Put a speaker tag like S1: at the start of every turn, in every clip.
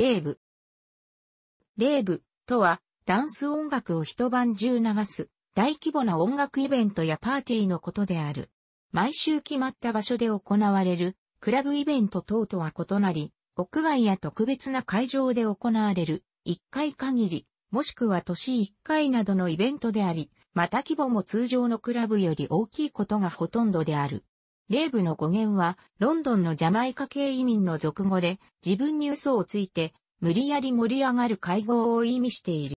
S1: レーブ。レーブとは、ダンス音楽を一晩中流す、大規模な音楽イベントやパーティーのことである。毎週決まった場所で行われる、クラブイベント等とは異なり、屋外や特別な会場で行われる、一回限り、もしくは年一回などのイベントであり、また規模も通常のクラブより大きいことがほとんどである。レーブの語源は、ロンドンのジャマイカ系移民の俗語で、自分に嘘をついて、無理やり盛り上がる会合を意味している。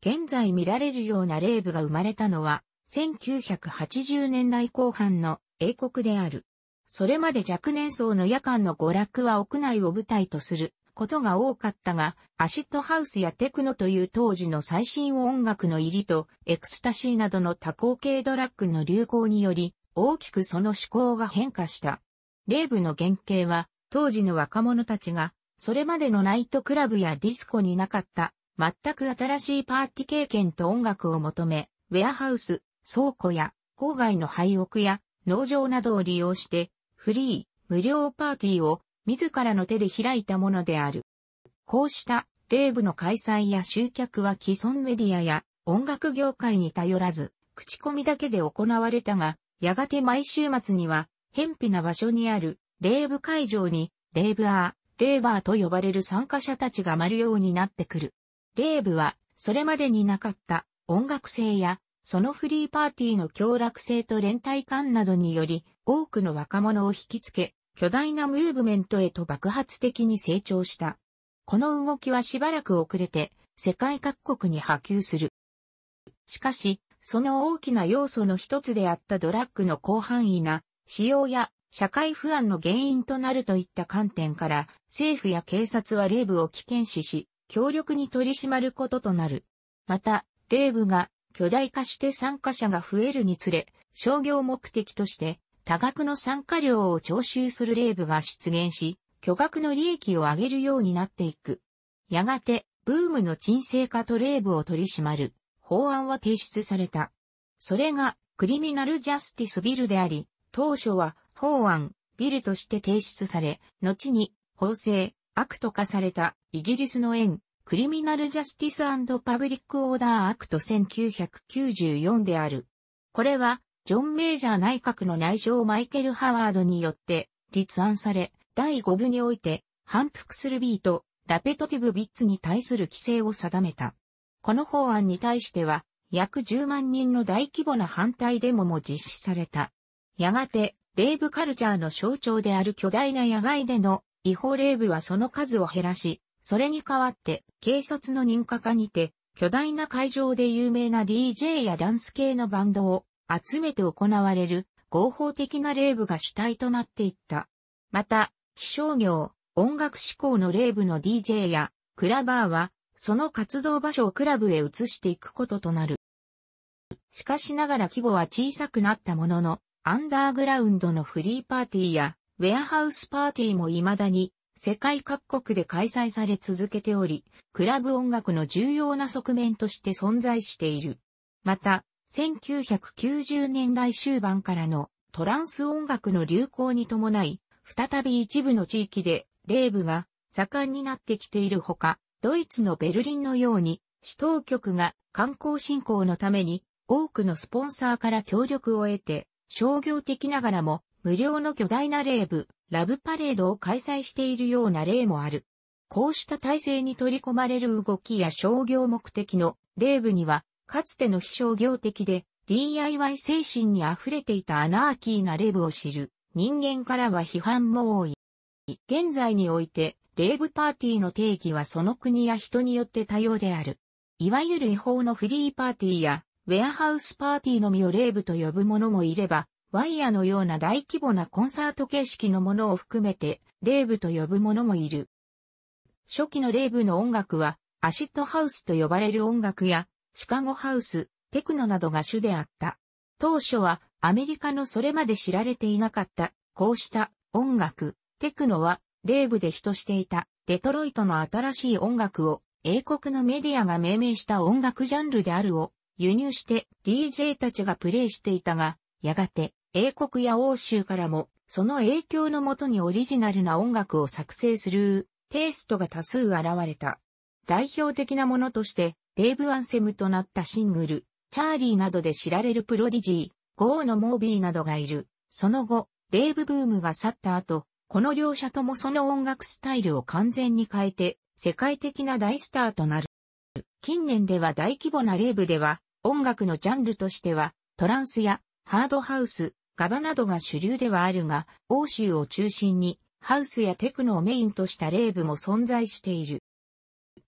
S1: 現在見られるようなレーブが生まれたのは、1980年代後半の英国である。それまで若年層の夜間の娯楽は屋内を舞台とすることが多かったが、アシッドハウスやテクノという当時の最新音楽の入りと、エクスタシーなどの多項系ドラッグの流行により、大きくその思考が変化した。レイブの原型は、当時の若者たちが、それまでのナイトクラブやディスコになかった、全く新しいパーティー経験と音楽を求め、ウェアハウス、倉庫や、郊外の廃屋や、農場などを利用して、フリー、無料パーティーを自らの手で開いたものである。こうしたレイブの開催や集客は既存メディアや音楽業界に頼らず、口コミだけで行われたが、やがて毎週末には、偏僻な場所にある、レーブ会場に、レーブアー、レーバーと呼ばれる参加者たちが丸ようになってくる。レーブは、それまでになかった音楽性や、そのフリーパーティーの強楽性と連帯感などにより、多くの若者を引きつけ、巨大なムーブメントへと爆発的に成長した。この動きはしばらく遅れて、世界各国に波及する。しかし、その大きな要素の一つであったドラッグの広範囲な使用や社会不安の原因となるといった観点から、政府や警察は霊部を危険視し、強力に取り締まることとなる。また、霊部が巨大化して参加者が増えるにつれ、商業目的として多額の参加料を徴収する霊部が出現し、巨額の利益を上げるようになっていく。やがて、ブームの沈静化と霊部を取り締まる。法案は提出された。それが、クリミナルジャスティスビルであり、当初は法案、ビルとして提出され、後に法制、アクト化されたイギリスの縁、クリミナルジャスティスパブリックオーダーアクト1994である。これは、ジョン・メイジャー内閣の内相マイケル・ハワードによって立案され、第5部において、反復するビート、ラペトティブビッツに対する規制を定めた。この法案に対しては、約10万人の大規模な反対デモも実施された。やがて、レイブカルチャーの象徴である巨大な野外での違法レイブはその数を減らし、それに代わって、警察の認可下にて、巨大な会場で有名な DJ やダンス系のバンドを集めて行われる合法的なレイブが主体となっていった。また、気象業、音楽志向のレイブの DJ やクラバーはその活動場所をクラブへ移していくこととなる。しかしながら規模は小さくなったものの、アンダーグラウンドのフリーパーティーや、ウェアハウスパーティーも未だに、世界各国で開催され続けており、クラブ音楽の重要な側面として存在している。また、1990年代終盤からのトランス音楽の流行に伴い、再び一部の地域でレーブが盛んになってきているほか、ドイツのベルリンのように、市当局が観光振興のために多くのスポンサーから協力を得て、商業的ながらも無料の巨大なレーブ、ラブパレードを開催しているような例もある。こうした体制に取り込まれる動きや商業目的のレーブには、かつての非商業的で DIY 精神に溢れていたアナーキーなレーブを知る人間からは批判も多い。現在においてレイブパーティーの定義はその国や人によって多様である。いわゆる違法のフリーパーティーや、ウェアハウスパーティーのみをレイブと呼ぶ者もいれば、ワイヤーのような大規模なコンサート形式のものを含めて、レイブと呼ぶ者もいる。初期のレイブの音楽は、アシッドハウスと呼ばれる音楽や、シカゴハウス、テクノなどが主であった。当初は、アメリカのそれまで知られていなかった、こうした音楽、テクノは、ーブで人していた、デトロイトの新しい音楽を、英国のメディアが命名した音楽ジャンルであるを、輸入して DJ たちがプレイしていたが、やがて、英国や欧州からも、その影響のもとにオリジナルな音楽を作成する、テイストが多数現れた。代表的なものとして、レイブアンセムとなったシングル、チャーリーなどで知られるプロディジー、ゴーのモービーなどがいる。その後、レイブブームが去った後、この両者ともその音楽スタイルを完全に変えて、世界的な大スターとなる。近年では大規模なレーブでは、音楽のジャンルとしては、トランスやハードハウス、ガバなどが主流ではあるが、欧州を中心に、ハウスやテクノをメインとしたレーブも存在している。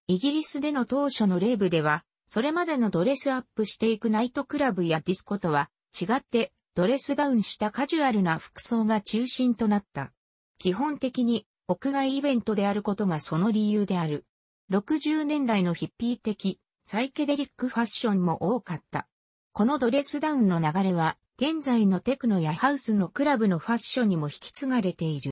S1: イギリスでの当初のレーブでは、それまでのドレスアップしていくナイトクラブやディスコとは違って、ドレスダウンしたカジュアルな服装が中心となった。基本的に屋外イベントであることがその理由である。60年代のヒッピー的サイケデリックファッションも多かった。このドレスダウンの流れは現在のテクノやハウスのクラブのファッションにも引き継がれている。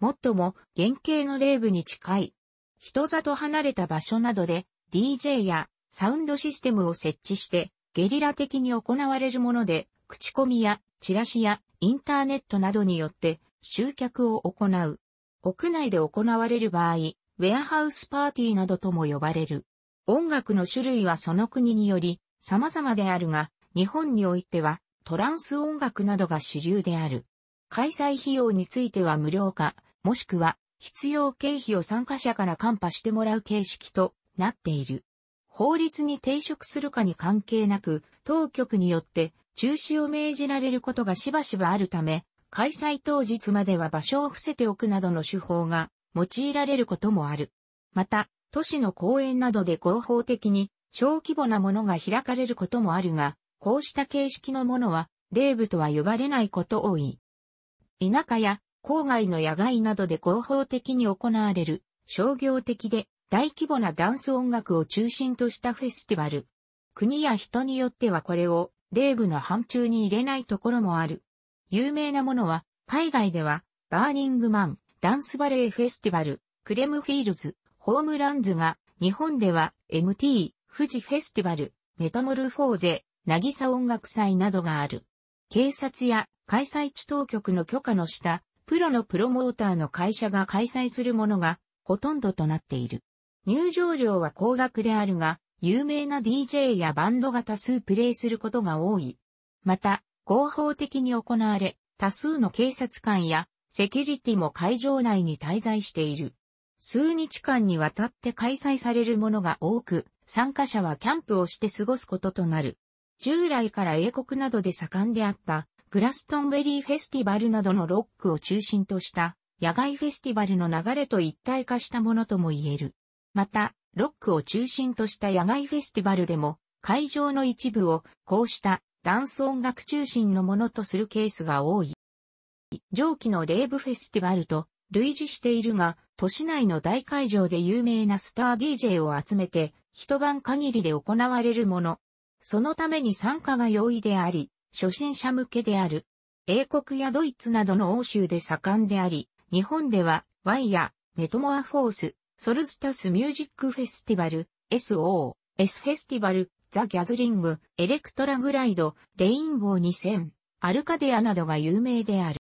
S1: もっとも原型のレーブに近い。人里離れた場所などで DJ やサウンドシステムを設置してゲリラ的に行われるもので口コミやチラシやインターネットなどによって集客を行う。屋内で行われる場合、ウェアハウスパーティーなどとも呼ばれる。音楽の種類はその国により様々であるが、日本においてはトランス音楽などが主流である。開催費用については無料化、もしくは必要経費を参加者からカンパしてもらう形式となっている。法律に抵触するかに関係なく、当局によって中止を命じられることがしばしばあるため、開催当日までは場所を伏せておくなどの手法が用いられることもある。また、都市の公園などで合法的に小規模なものが開かれることもあるが、こうした形式のものは、霊部とは呼ばれないこと多い。田舎や郊外の野外などで合法的に行われる商業的で大規模なダンス音楽を中心としたフェスティバル。国や人によってはこれを霊部の範疇に入れないところもある。有名なものは、海外では、バーニングマン、ダンスバレーフェスティバル、クレムフィールズ、ホームランズが、日本では、MT、富士フェスティバル、メタモルフォーゼ、なぎさ音楽祭などがある。警察や開催地当局の許可の下、プロのプロモーターの会社が開催するものがほとんどとなっている。入場料は高額であるが、有名な DJ やバンドが多数プレイすることが多い。また、合法的に行われ、多数の警察官やセキュリティも会場内に滞在している。数日間にわたって開催されるものが多く、参加者はキャンプをして過ごすこととなる。従来から英国などで盛んであったグラストンベリーフェスティバルなどのロックを中心とした野外フェスティバルの流れと一体化したものとも言える。また、ロックを中心とした野外フェスティバルでも会場の一部をこうしたダンス音楽中心のものとするケースが多い。上記のレーブフェスティバルと類似しているが、都市内の大会場で有名なスター DJ を集めて、一晩限りで行われるもの。そのために参加が容易であり、初心者向けである。英国やドイツなどの欧州で盛んであり、日本では、ワイヤ、メトモアフォース、ソルスタスミュージックフェスティバル、SO、S フェスティバル、ザ・ギャズリング、エレクトラグライド、レインボー2000、アルカデアなどが有名である。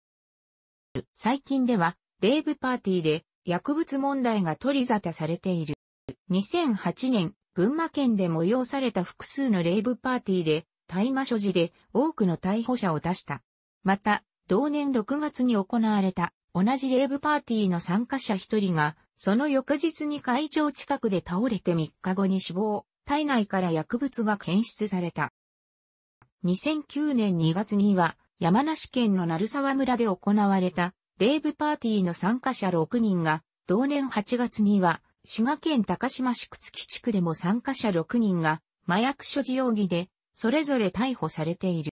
S1: 最近では、レイブパーティーで薬物問題が取り沙汰されている。2008年、群馬県で催された複数のレイブパーティーで、大麻所持で多くの逮捕者を出した。また、同年6月に行われた同じレイブパーティーの参加者1人が、その翌日に会場近くで倒れて3日後に死亡。体内から薬物が検出された。2009年2月には、山梨県の鳴沢村で行われた、レイブパーティーの参加者6人が、同年8月には、滋賀県高島市靴木地区でも参加者6人が、麻薬所持容疑で、それぞれ逮捕されている。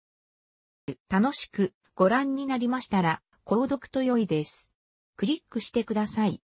S1: 楽しくご覧になりましたら、購読と良いです。クリックしてください。